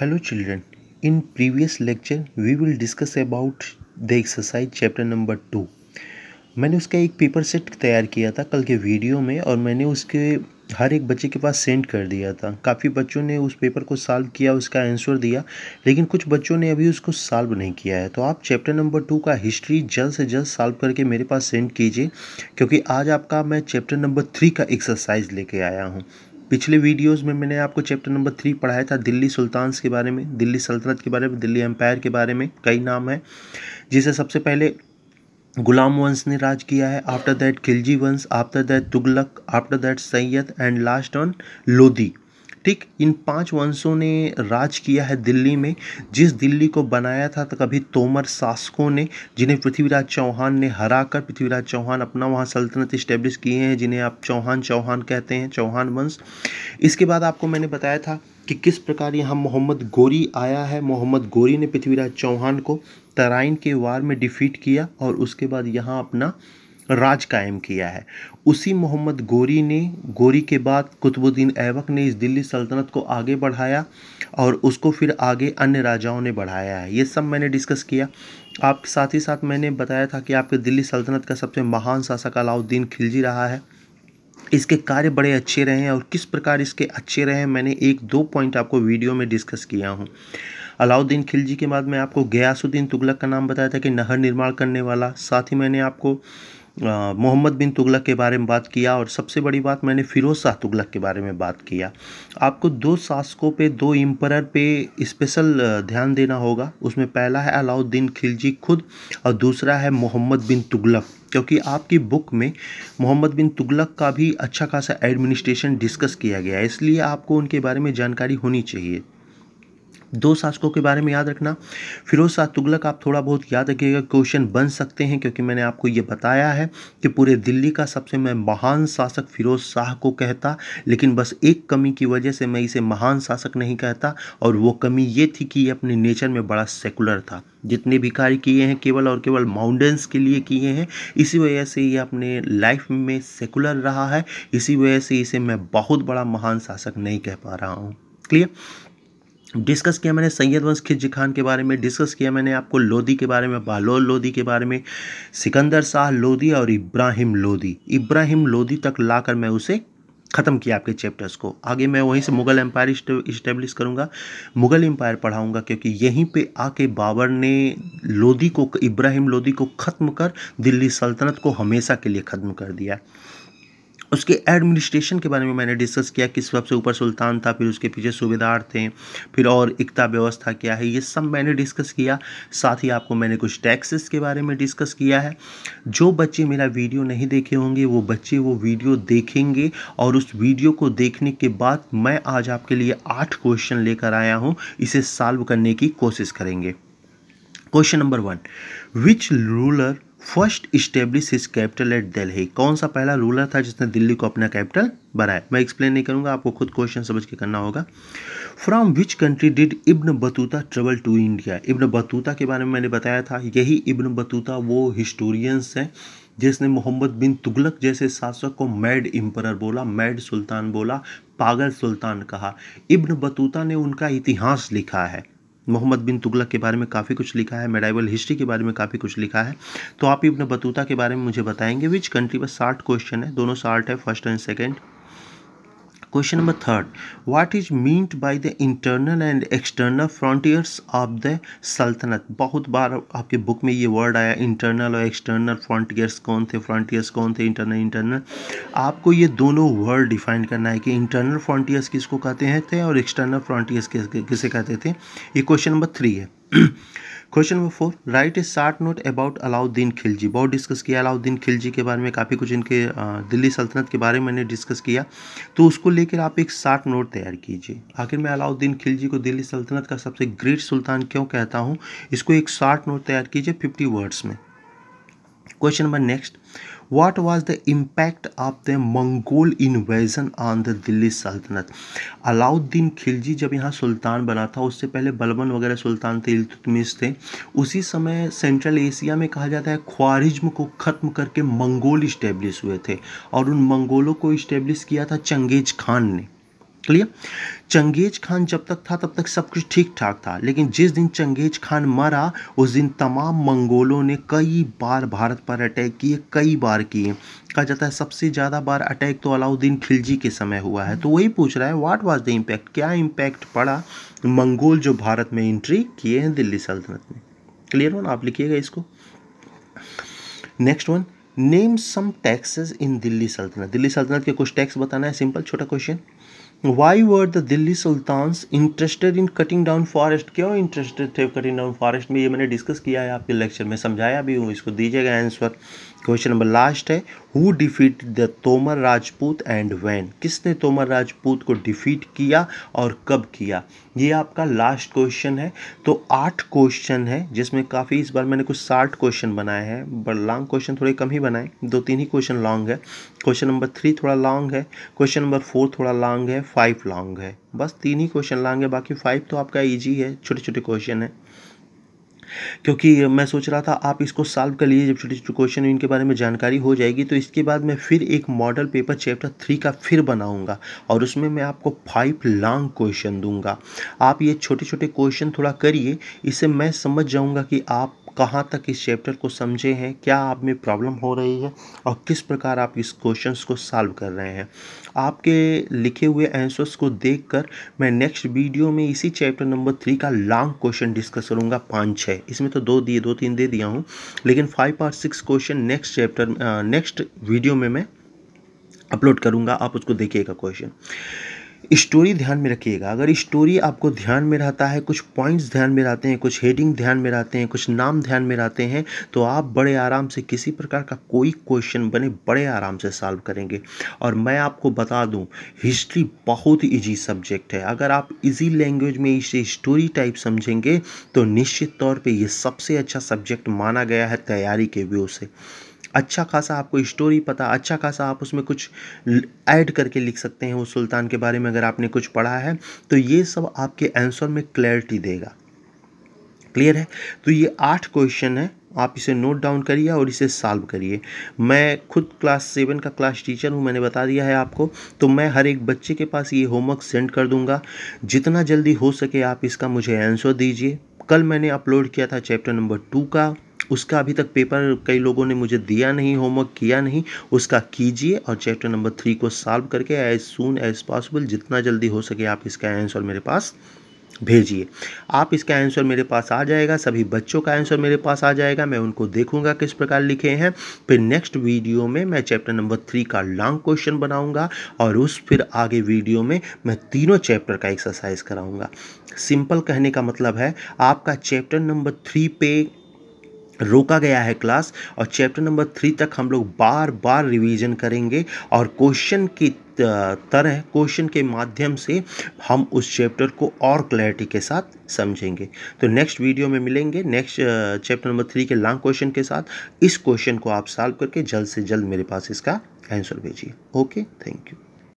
hello children in previous lecture we will discuss about the exercise chapter number two मैंने उसका एक paper set तैयार किया था कल के वीडियो में और मैंने उसके हर एक बच्चे के पास सेंड कर दिया था काफ़ी बच्चों ने उस पेपर को सॉल्व किया उसका आंसर दिया लेकिन कुछ बच्चों ने अभी उसको सॉल्व नहीं किया है तो आप चैप्टर नंबर टू का हिस्ट्री जल्द से जल्द सॉल्व करके मेरे पास सेंड कीजिए क्योंकि आज आपका मैं चैप्टर नंबर थ्री का एक्सरसाइज लेके आया हूँ पिछले वीडियोस में मैंने आपको चैप्टर नंबर थ्री पढ़ाया था दिल्ली सुल्तान के बारे में दिल्ली सल्तनत के बारे में दिल्ली एम्पायर के बारे में कई नाम है जिसे सबसे पहले गुलाम वंश ने राज किया है आफ्टर दैट खिलजी वंश after that Tughlaq after that Sayyid and last on Lodi ठीक इन पांच वंशों ने राज किया है दिल्ली में जिस दिल्ली को बनाया था तो कभी तोमर शासकों ने जिन्हें पृथ्वीराज चौहान ने हरा कर पृथ्वीराज चौहान अपना वहाँ सल्तनत इस्टेब्लिश किए हैं जिन्हें आप चौहान चौहान कहते हैं चौहान वंश इसके बाद आपको मैंने बताया था कि किस प्रकार यहाँ मोहम्मद गोरी आया है मोहम्मद गोरी ने पृथ्वीराज चौहान को तराइन के वार में डिफीट किया और उसके बाद यहाँ अपना राज कायम किया है उसी मोहम्मद गोरी ने गोरी के बाद कुतुबुद्दीन ऐबक ने इस दिल्ली सल्तनत को आगे बढ़ाया और उसको फिर आगे अन्य राजाओं ने बढ़ाया है ये सब मैंने डिस्कस किया आप साथ ही साथ मैंने बताया था कि आपके दिल्ली सल्तनत का सबसे महान शासक अलाउद्दीन खिलजी रहा है इसके कार्य बड़े अच्छे रहे हैं और किस प्रकार इसके अच्छे रहे हैं मैंने एक दो पॉइंट आपको वीडियो में डिस्कस किया हूँ अलाउद्दीन खिलजी के बाद मैं आपको गयासुद्दीन तुगलक का नाम बताया था कि नहर निर्माण करने वाला साथ ही मैंने आपको मोहम्मद बिन तुगलक के बारे में बात किया और सबसे बड़ी बात मैंने फ़िरोज़ शाह तुगलक के बारे में बात किया आपको दो शासकों पे दो एम्परर पे स्पेशल ध्यान देना होगा उसमें पहला है अलाउद्दीन खिलजी खुद और दूसरा है मोहम्मद बिन तुगलक क्योंकि आपकी बुक में मोहम्मद बिन तुगलक का भी अच्छा खासा एडमिनिस्ट्रेशन डिस्कस किया गया है इसलिए आपको उनके बारे में जानकारी होनी चाहिए दो शासकों के बारे में याद रखना फिरोज शाह तुगलक आप थोड़ा बहुत याद रखिएगा क्वेश्चन बन सकते हैं क्योंकि मैंने आपको ये बताया है कि पूरे दिल्ली का सबसे मैं महान शासक फिरोज शाह को कहता लेकिन बस एक कमी की वजह से मैं इसे महान शासक नहीं कहता और वो कमी ये थी कि ये अपने नेचर में बड़ा सेकुलर था जितने भी कार्य किए हैं केवल और केवल माउंटेन्स के लिए किए हैं इसी वजह से ये अपने लाइफ में सेकुलर रहा है इसी वजह से इसे मैं बहुत बड़ा महान शासक नहीं कह पा रहा हूँ क्लियर डिस्कस किया मैंने सैयद वंश खिजी खान के बारे में डिस्कस किया मैंने आपको लोदी के बारे में बालोल लोदी के बारे में सिकंदर शाह लोदी और इब्राहिम लोदी इब्राहिम लोदी तक लाकर मैं उसे ख़त्म किया आपके चैप्टर्स को आगे मैं वहीं से मुग़ल एम्पायर इस्टेब्लिश करूँगा मुग़ल एम्पायर पढ़ाऊँगा क्योंकि यहीं पे आके बाबर ने लोदी को इब्राहिम लोदी को ख़त्म कर दिल्ली सल्तनत को हमेशा के लिए ख़त्म कर दिया उसके एडमिनिस्ट्रेशन के बारे में मैंने डिस्कस किया कि सबसे ऊपर सुल्तान था फिर उसके पीछे सूबेदार थे फिर और इकता व्यवस्था क्या है ये सब मैंने डिस्कस किया साथ ही आपको मैंने कुछ टैक्सेस के बारे में डिस्कस किया है जो बच्चे मेरा वीडियो नहीं देखे होंगे वो बच्चे वो वीडियो देखेंगे और उस वीडियो को देखने के बाद मैं आज आपके लिए आठ क्वेश्चन लेकर आया हूँ इसे सॉल्व करने की कोशिश करेंगे question number one which ruler first establish his capital at Delhi कौन सा पहला रूलर था जिसने दिल्ली को अपना कैपिटल बनाया मैं एक्सप्लेन नहीं करूंगा आपको खुद क्वेश्चन समझ के करना होगा from which country did Ibn Battuta travel to India Ibn Battuta के बारे में मैंने बताया था यही इब्न बतूता वो हिस्टोरियंस हैं जिसने मोहम्मद बिन तुगलक जैसे शासक को मैड इम्पर बोला मैड सुल्तान बोला पागल सुल्तान कहा इब्न बतूता ने उनका इतिहास लिखा है मोहम्मद बिन तुगलक के बारे में काफ़ी कुछ लिखा है मेडाइवल हिस्ट्री के बारे में काफ़ी कुछ लिखा है तो आप इब्न बतूता के बारे में मुझे बताएंगे विच कंट्री पर साठ क्वेश्चन है दोनों साठ है first and second question number third what is meant by the internal and external frontiers of the sultanate बहुत बार आपके बुक में ये वर्ड आया इंटरनल और एक्सटर्नल फ्रंटियर्स कौन थे फ्रंटियर्स कौन थे इंटरनल इंटरनल आपको ये दोनों वर्ड डिफाइन करना है कि इंटरनल फ्रंटियर्स किसको कहते हैं थे और एक्सटर्नल फ्रंटियर्स किसे कहते थे ये क्वेश्चन नंबर थ्री है question number four write a short note about Alauddin Khilji बहुत डिस्कस किया अलाउद्दीन खिलजी के बारे में काफ़ी कुछ इनके दिल्ली सल्तनत के बारे में मैंने डिस्कस किया तो उसको लेकर आप एक शार्ट नोट तैयार कीजिए आखिर मैं अलाउद्दीन खिलजी को दिल्ली सल्तनत का सबसे ग्रेट सुल्तान क्यों कहता हूँ इसको एक शार्ट नोट तैयार कीजिए फिफ्टी वर्ड्स में question number next what was the impact of the Mongol invasion on the Delhi sultanate Alauddin Khilji जब यहाँ सुल्तान बना था उससे पहले बलबन वगैरह सुल्तान थे इल्तुतमिश थे उसी समय सेंट्रल एशिया में कहा जाता है ख्वारिज्म को ख़त्म करके मंगोल इस्टेब्लिश हुए थे और उन मंगोलों को इस्टेब्लिश किया था चंगेज खान ने क्लियर चंगेज खान जब तक था तब तक सब कुछ ठीक ठाक था लेकिन जिस दिन चंगेज खान मरा उस दिन तमाम मंगोलों ने कई बार भारत पर अटैक किए कई बार किए कहा जाता है सबसे ज़्यादा बार अटैक तो अलाउद्दीन खिलजी के समय हुआ है तो वही पूछ रहा है व्हाट वाज द इम्पैक्ट क्या इम्पैक्ट पड़ा मंगोल जो भारत में एंट्री किए हैं दिल्ली सल्तनत में क्लियर वन आप लिखिएगा इसको next one name some taxes in Delhi sultanate Delhi सल्तनत के कुछ टैक्स बताना है सिंपल छोटा question why were the Delhi sultans interested in cutting down forest क्यों इंटरेस्टेड थे कटिंग डाउन फॉरेस्ट में ये मैंने डिस्कस किया है आपके लेक्चर में समझाया भी हूँ इसको दीजिएगा आंसर क्वेश्चन नंबर लास्ट है who defeat the Tomar Rajput and when किसने तोमर राजपूत को डिफीट किया और कब किया ये आपका लास्ट क्वेश्चन है तो आठ क्वेश्चन है जिसमें काफ़ी इस बार मैंने कुछ साठ क्वेश्चन बनाए हैं बट लॉन्ग क्वेश्चन थोड़े कम ही बनाए दो तीन ही क्वेश्चन लॉन्ग है क्वेश्चन नंबर थ्री थोड़ा लॉन्ग है क्वेश्चन नंबर फोर थोड़ा लॉन्ग है फाइव लॉन्ग है बस तीन ही क्वेश्चन लॉन्ग है बाकी फाइव तो आपका ईजी है छोटे छोटे क्वेश्चन है क्योंकि मैं सोच रहा था आप इसको सॉल्व कर लीजिए जब छोटे छोटे क्वेश्चन इनके बारे में जानकारी हो जाएगी तो इसके बाद मैं फिर एक मॉडल पेपर चैप्टर थ्री का फिर बनाऊँगा और उसमें मैं आपको फाइव लॉन्ग क्वेश्चन दूंगा आप ये छोटे छोटे क्वेश्चन थोड़ा करिए इससे मैं समझ जाऊँगा कि आप कहाँ तक इस चैप्टर को समझे हैं क्या आप में प्रॉब्लम हो रही है और किस प्रकार आप इस क्वेश्चन को सॉल्व कर रहे हैं आपके लिखे हुए आंसर्स को देखकर मैं नेक्स्ट वीडियो में इसी चैप्टर नंबर थ्री का लॉन्ग क्वेश्चन डिस्कस करूँगा पाँच छः इसमें तो दो दिए दो तीन दे दिया हूँ लेकिन फाइव और six question next chapter next video में मैं अपलोड करूँगा आप उसको देखिएगा क्वेश्चन स्टोरी ध्यान में रखिएगा अगर स्टोरी आपको ध्यान में रहता है कुछ पॉइंट्स ध्यान में रहते हैं कुछ हेडिंग ध्यान में रहते हैं कुछ नाम ध्यान में रहते हैं तो आप बड़े आराम से किसी प्रकार का कोई क्वेश्चन बने बड़े आराम से सॉल्व करेंगे और मैं आपको बता दूं हिस्ट्री बहुत ईजी सब्जेक्ट है अगर आप इजी लैंग्वेज में इसे स्टोरी टाइप समझेंगे तो निश्चित तौर पर यह सबसे अच्छा सब्जेक्ट माना गया है तैयारी के व्यू से अच्छा खासा आपको स्टोरी पता अच्छा खासा आप उसमें कुछ ऐड करके लिख सकते हैं उस सुल्तान के बारे में अगर आपने कुछ पढ़ा है तो ये सब आपके आंसर में क्लैरिटी देगा क्लियर है तो ये आठ क्वेश्चन है आप इसे नोट डाउन करिए और इसे सॉल्व करिए मैं खुद क्लास सेवन का क्लास टीचर हूँ मैंने बता दिया है आपको तो मैं हर एक बच्चे के पास ये होमवर्क सेंड कर दूँगा जितना जल्दी हो सके आप इसका मुझे आंसर दीजिए कल मैंने अपलोड किया था चैप्टर नंबर टू का उसका अभी तक पेपर कई लोगों ने मुझे दिया नहीं होमवर्क किया नहीं उसका कीजिए और चैप्टर नंबर थ्री को सॉल्व करके एज सुन एज पॉसिबल जितना जल्दी हो सके आप इसका आंसर मेरे पास भेजिए आप इसका आंसर मेरे पास आ जाएगा सभी बच्चों का आंसर मेरे पास आ जाएगा मैं उनको देखूंगा किस प्रकार लिखे हैं फिर नेक्स्ट वीडियो में मैं चैप्टर नंबर थ्री का लॉन्ग क्वेश्चन बनाऊंगा और उस फिर आगे वीडियो में मैं तीनों चैप्टर का एक्सरसाइज कराऊंगा सिंपल कहने का मतलब है आपका चैप्टर नंबर थ्री पे रोका गया है क्लास और चैप्टर नंबर थ्री तक हम लोग बार बार रिवीजन करेंगे और क्वेश्चन की तरह क्वेश्चन के माध्यम से हम उस चैप्टर को और क्लैरिटी के साथ समझेंगे तो नेक्स्ट वीडियो में मिलेंगे नेक्स्ट चैप्टर नंबर थ्री के लॉन्ग क्वेश्चन के साथ इस क्वेश्चन को आप सॉल्व करके जल्द से जल्द मेरे पास इसका आंसर भेजिए ओके थैंक यू